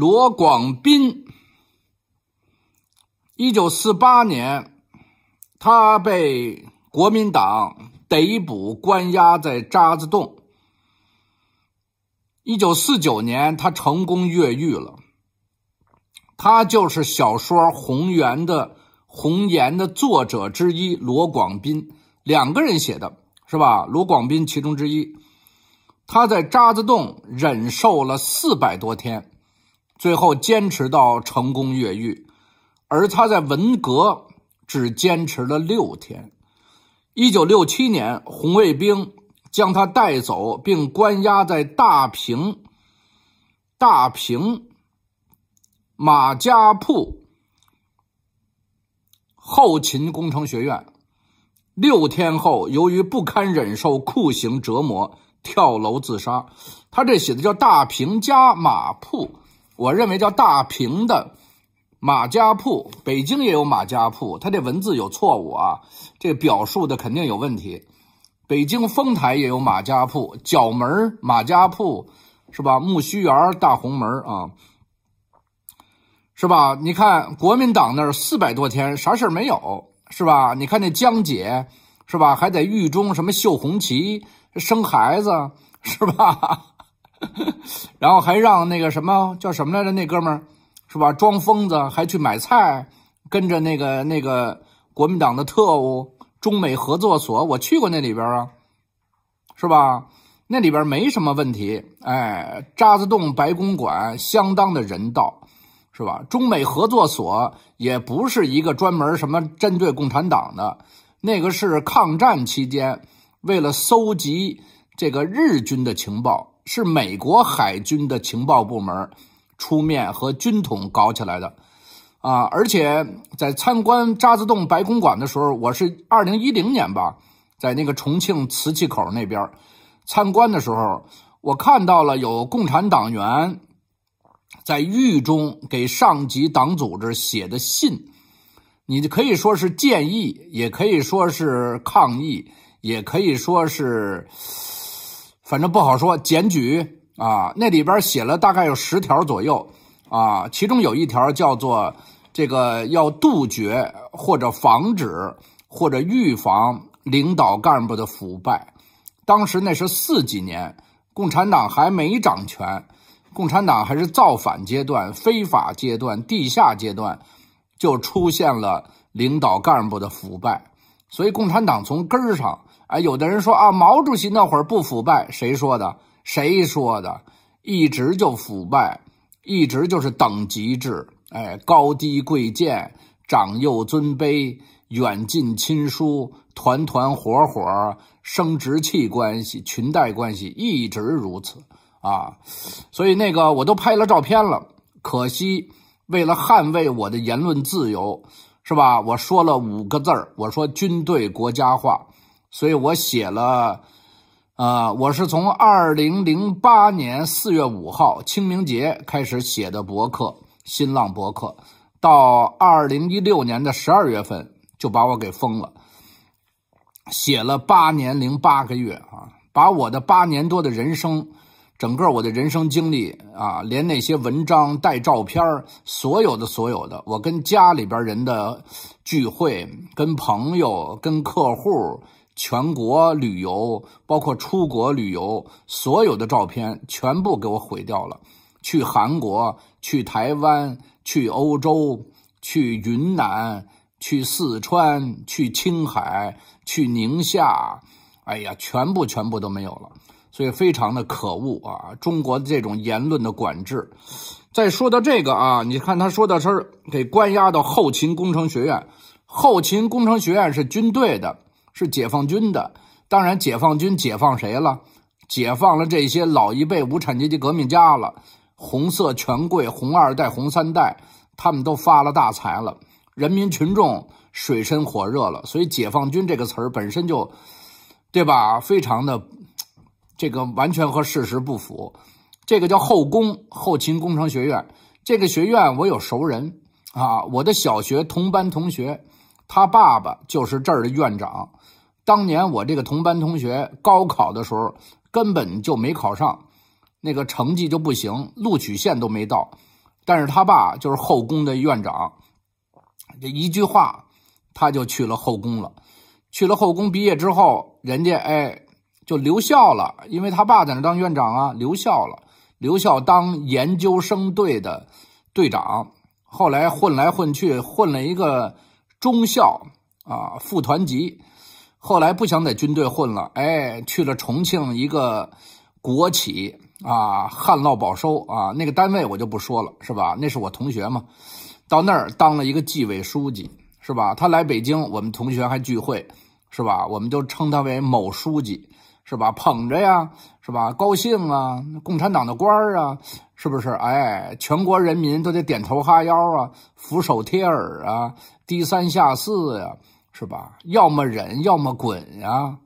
罗广斌，一九四八年，他被国民党逮捕关押在渣滓洞。一九四九年，他成功越狱了。他就是小说《红岩》的《红岩》的作者之一罗广斌，两个人写的是吧？罗广斌其中之一，他在渣滓洞忍受了四百多天。最后坚持到成功越狱，而他在文革只坚持了六天。一九六七年，红卫兵将他带走并关押在大平，大平马家铺后勤工程学院。六天后，由于不堪忍受酷刑折磨，跳楼自杀。他这写的叫大平家马铺。我认为叫大平的马家铺，北京也有马家铺，他这文字有错误啊，这表述的肯定有问题。北京丰台也有马家铺，角门马家铺是吧？木须园大红门啊，是吧？你看国民党那儿四百多天啥事儿没有是吧？你看那江姐是吧，还在狱中什么绣红旗、生孩子是吧？然后还让那个什么叫什么来着？那哥们儿，是吧？装疯子还去买菜，跟着那个那个国民党的特务，中美合作所。我去过那里边啊，是吧？那里边没什么问题。哎，渣滓洞、白公馆相当的人道，是吧？中美合作所也不是一个专门什么针对共产党的，那个是抗战期间为了搜集这个日军的情报。是美国海军的情报部门，出面和军统搞起来的，啊！而且在参观渣滓洞白公馆的时候，我是二零一零年吧，在那个重庆磁器口那边参观的时候，我看到了有共产党员在狱中给上级党组织写的信，你可以说是建议，也可以说是抗议，也可以说是。反正不好说，检举啊，那里边写了大概有十条左右啊，其中有一条叫做这个要杜绝或者防止或者预防领导干部的腐败。当时那是四几年，共产党还没掌权，共产党还是造反阶段、非法阶段、地下阶段，就出现了领导干部的腐败，所以共产党从根儿上。啊，有的人说啊，毛主席那会儿不腐败，谁说的？谁说的？一直就腐败，一直就是等级制，哎，高低贵贱，长幼尊卑，远近亲疏，团团伙伙，生殖器关系、裙带关系，一直如此啊。所以那个我都拍了照片了，可惜为了捍卫我的言论自由，是吧？我说了五个字我说军队国家化。所以我写了，啊，我是从二零零八年四月五号清明节开始写的博客，新浪博客，到二零一六年的十二月份就把我给封了，写了八年零八个月啊，把我的八年多的人生。整个我的人生经历啊，连那些文章带照片所有的所有的，我跟家里边人的聚会，跟朋友，跟客户，全国旅游，包括出国旅游，所有的照片全部给我毁掉了。去韩国，去台湾，去欧洲，去云南，去四川，去青海，去宁夏，哎呀，全部全部都没有了。所以非常的可恶啊！中国的这种言论的管制。再说到这个啊，你看他说的是给关押到后勤工程学院，后勤工程学院是军队的，是解放军的。当然，解放军解放谁了？解放了这些老一辈无产阶级革命家了，红色权贵、红二代、红三代，他们都发了大财了，人民群众水深火热了。所以“解放军”这个词儿本身就，对吧？非常的。这个完全和事实不符，这个叫后宫后勤工程学院，这个学院我有熟人啊，我的小学同班同学，他爸爸就是这儿的院长。当年我这个同班同学高考的时候根本就没考上，那个成绩就不行，录取线都没到，但是他爸就是后宫的院长，这一句话他就去了后宫了，去了后宫毕业之后，人家哎。就留校了，因为他爸在那儿当院长啊。留校了，留校当研究生队的队长。后来混来混去，混了一个中校啊，副团级。后来不想在军队混了，哎，去了重庆一个国企啊，旱涝保收啊。那个单位我就不说了，是吧？那是我同学嘛。到那儿当了一个纪委书记，是吧？他来北京，我们同学还聚会，是吧？我们就称他为某书记。是吧，捧着呀，是吧，高兴啊，共产党的官儿啊，是不是？哎，全国人民都得点头哈腰啊，俯首贴耳啊，低三下四呀，是吧？要么忍，要么滚呀。